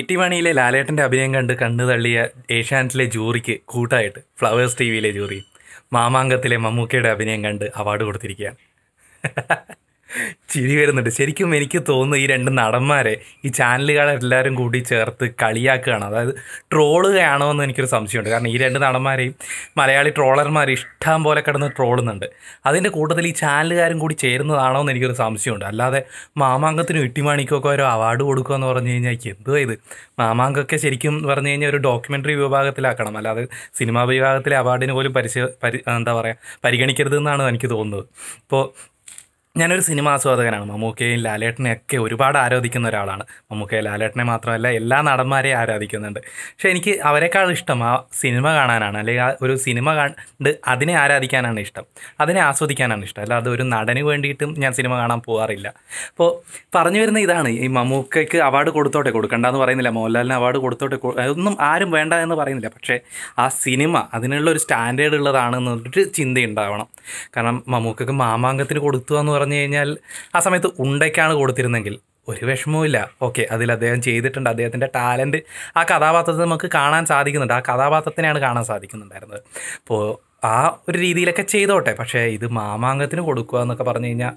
ഇട്ടിവാണിയിലെ ലാലേട്ടൻ്റെ അഭിനയം കണ്ട് കണ്ണു തള്ളിയ ഏഷ്യാനെറ്റിലെ ജൂറിക്ക് കൂട്ടായിട്ട് ഫ്ലവേഴ്സ് ടി വിയിലെ ജൂറി മാമാങ്കത്തിലെ മമ്മൂക്കയുടെ അഭിനയം കണ്ട് അവാർഡ് കൊടുത്തിരിക്കുകയാണ് ചിരി വരുന്നുണ്ട് ശരിക്കും എനിക്ക് തോന്നുന്നു ഈ രണ്ട് നടന്മാരെ ഈ ചാനലുകാരെല്ലാവരും കൂടി ചേർത്ത് കളിയാക്കുകയാണ് അതായത് ട്രോളുകയാണോ എന്ന് എനിക്കൊരു സംശയമുണ്ട് കാരണം ഈ രണ്ട് നടന്മാരെയും മലയാളി ട്രോളർമാർ ഇഷ്ടം പോലെ കിടന്ന് ട്രോളുന്നുണ്ട് അതിൻ്റെ കൂട്ടത്തിൽ ഈ ചാനലുകാരും കൂടി ചേരുന്നതാണോ എന്ന് എനിക്കൊരു സംശയമുണ്ട് അല്ലാതെ മാമാങ്കത്തിനും ഇട്ടിമാണിക്കൊക്കെ ഒരു അവാർഡ് കൊടുക്കുക എന്ന് പറഞ്ഞു കഴിഞ്ഞാൽ എന്തോ ഇത് മാമാങ്കൊക്കെ ശരിക്കും പറഞ്ഞു കഴിഞ്ഞാൽ ഒരു ഡോക്യുമെൻ്ററി വിഭാഗത്തിലാക്കണം അല്ലാതെ സിനിമാ വിഭാഗത്തിലെ അവാർഡിന് പോലും പരിശ എന്താ പറയുക എന്നാണ് എനിക്ക് തോന്നുന്നത് ഇപ്പോൾ ഞാനൊരു സിനിമ ആസ്വാദകനാണ് മമ്മൂക്കയും ലാലേട്ടനെയൊക്കെ ഒരുപാട് ആരാധിക്കുന്ന ഒരാളാണ് മമ്മൂക്കയെ ലാലേട്ടനെ മാത്രമല്ല എല്ലാ നടന്മാരെയും ആരാധിക്കുന്നുണ്ട് പക്ഷെ എനിക്ക് അവരെക്കാൾ ഇഷ്ടം ആ സിനിമ കാണാനാണ് അല്ലെങ്കിൽ ആ ഒരു സിനിമ കണ്ട് അതിനെ ആരാധിക്കാനാണ് ഇഷ്ടം അതിനെ ആസ്വദിക്കാനാണ് ഇഷ്ടം അല്ലാതെ ഒരു നടന് വേണ്ടിയിട്ടും ഞാൻ സിനിമ കാണാൻ പോകാറില്ല അപ്പോൾ പറഞ്ഞു വരുന്ന ഇതാണ് ഈ മമ്മൂക്കയ്ക്ക് അവാർഡ് കൊടുത്തോട്ടെ കൊടുക്കണ്ടെന്ന് പറയുന്നില്ല മോഹൻലാലിന് അവാർഡ് കൊടുത്തോട്ടെ ഒന്നും ആരും വേണ്ട എന്ന് പറയുന്നില്ല പക്ഷേ ആ സിനിമ അതിനുള്ള ഒരു സ്റ്റാൻഡേർഡ് ഉള്ളതാണെന്നൊരു ചിന്തയുണ്ടാവണം കാരണം മമ്മൂക്കയ്ക്ക് മാമാങ്കത്തിന് കൊടുത്തു എന്ന് പറഞ്ഞു കഴിഞ്ഞാൽ ആ സമയത്ത് ഉണ്ടയ്ക്കാണ് കൊടുത്തിരുന്നെങ്കിൽ ഒരു ഇല്ല ഓക്കെ അതിൽ അദ്ദേഹം ചെയ്തിട്ടുണ്ട് അദ്ദേഹത്തിൻ്റെ ടാലൻറ്റ് ആ കഥാപാത്രത്തെ നമുക്ക് കാണാൻ സാധിക്കുന്നുണ്ട് ആ കഥാപാത്രത്തിനെയാണ് കാണാൻ സാധിക്കുന്നുണ്ടായിരുന്നത് അപ്പോൾ ആ ഒരു രീതിയിലൊക്കെ ചെയ്തോട്ടെ പക്ഷേ ഇത് മാമാങ്കത്തിന് കൊടുക്കുക എന്നൊക്കെ പറഞ്ഞു കഴിഞ്ഞാൽ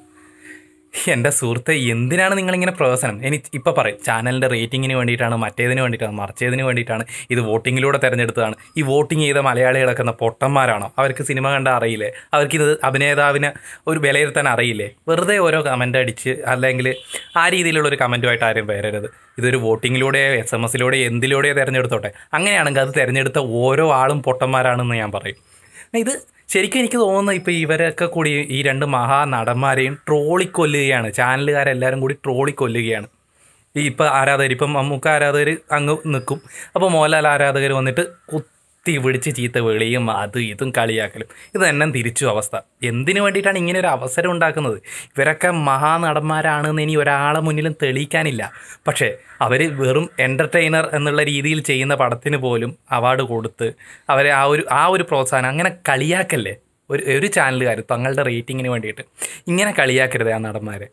എൻ്റെ സുഹൃത്ത് എന്തിനാണ് നിങ്ങളിങ്ങനെ പ്രവേശനം ഇനി ഇപ്പോൾ പറയും ചാനലിൻ്റെ റേറ്റിങ്ങിന് വേണ്ടിയിട്ടാണ് മറ്റേതിന് വേണ്ടിയിട്ടാണ് മറിച്ചതിന് വേണ്ടിയിട്ടാണ് ഇത് വോട്ടിങ്ങിലൂടെ തിരഞ്ഞെടുത്തതാണ് ഈ വോട്ടിംഗ് ചെയ്ത മലയാളികളൊക്കെ എന്ന പൊട്ടന്മാരാണോ അവർക്ക് സിനിമ കണ്ട അറിയില്ലേ അവർക്കിത് അഭിനേതാവിന് ഒരു വിലയിരുത്താൻ അറിയില്ലേ വെറുതെ ഓരോ കമൻ്റ് അടിച്ച് അല്ലെങ്കിൽ ആ രീതിയിലുള്ളൊരു കമൻറ്റുമായിട്ട് ആരും വരരുത് ഇതൊരു വോട്ടിങ്ങിലൂടെ എസ് എം എസിലൂടെ എന്തിലൂടെയോ തിരഞ്ഞെടുത്തോട്ടെ അങ്ങനെയാണെങ്കിൽ അത് തിരഞ്ഞെടുത്ത ഓരോ ആളും പൊട്ടന്മാരാണെന്ന് ഞാൻ പറയും ഇത് ശരിക്കും എനിക്ക് തോന്നുന്നു ഇപ്പം ഇവരൊക്കെ കൂടി ഈ രണ്ട് മഹാ നടന്മാരെയും ട്രോളിക്കൊല്ലുകയാണ് ചാനലുകാരെല്ലാവരും കൂടി ട്രോളിക്കൊല്ലുകയാണ് ഈ ഇപ്പോൾ ആരാധകർ ഇപ്പം മമ്മൂക്ക ആരാധകർ അങ്ങ് നിൽക്കും അപ്പോൾ മോഹൻലാൽ ആരാധകർ വന്നിട്ട് കുത്ത് കത്തി പിടിച്ച് ചീത്ത വെളിയും അത് ഇതും കളിയാക്കലും ഇത് തന്നെ തിരിച്ചു അവസ്ഥ എന്തിനു വേണ്ടിയിട്ടാണ് ഇങ്ങനെ ഒരു അവസരം ഉണ്ടാക്കുന്നത് ഇവരൊക്കെ മഹാനടന്മാരാണെന്ന് ഇനി ഒരാളെ മുന്നിലും തെളിയിക്കാനില്ല പക്ഷേ അവർ വെറും എൻ്റർടൈനർ എന്നുള്ള രീതിയിൽ ചെയ്യുന്ന പടത്തിന് പോലും അവാർഡ് കൊടുത്ത് അവരെ ആ ഒരു ആ ഒരു പ്രോത്സാഹനം അങ്ങനെ കളിയാക്കല്ലേ ഒരു ഒരു ചാനലുകാർ തങ്ങളുടെ റേറ്റിങ്ങിന് വേണ്ടിയിട്ട് ഇങ്ങനെ കളിയാക്കരുത് ആ നടന്മാരെ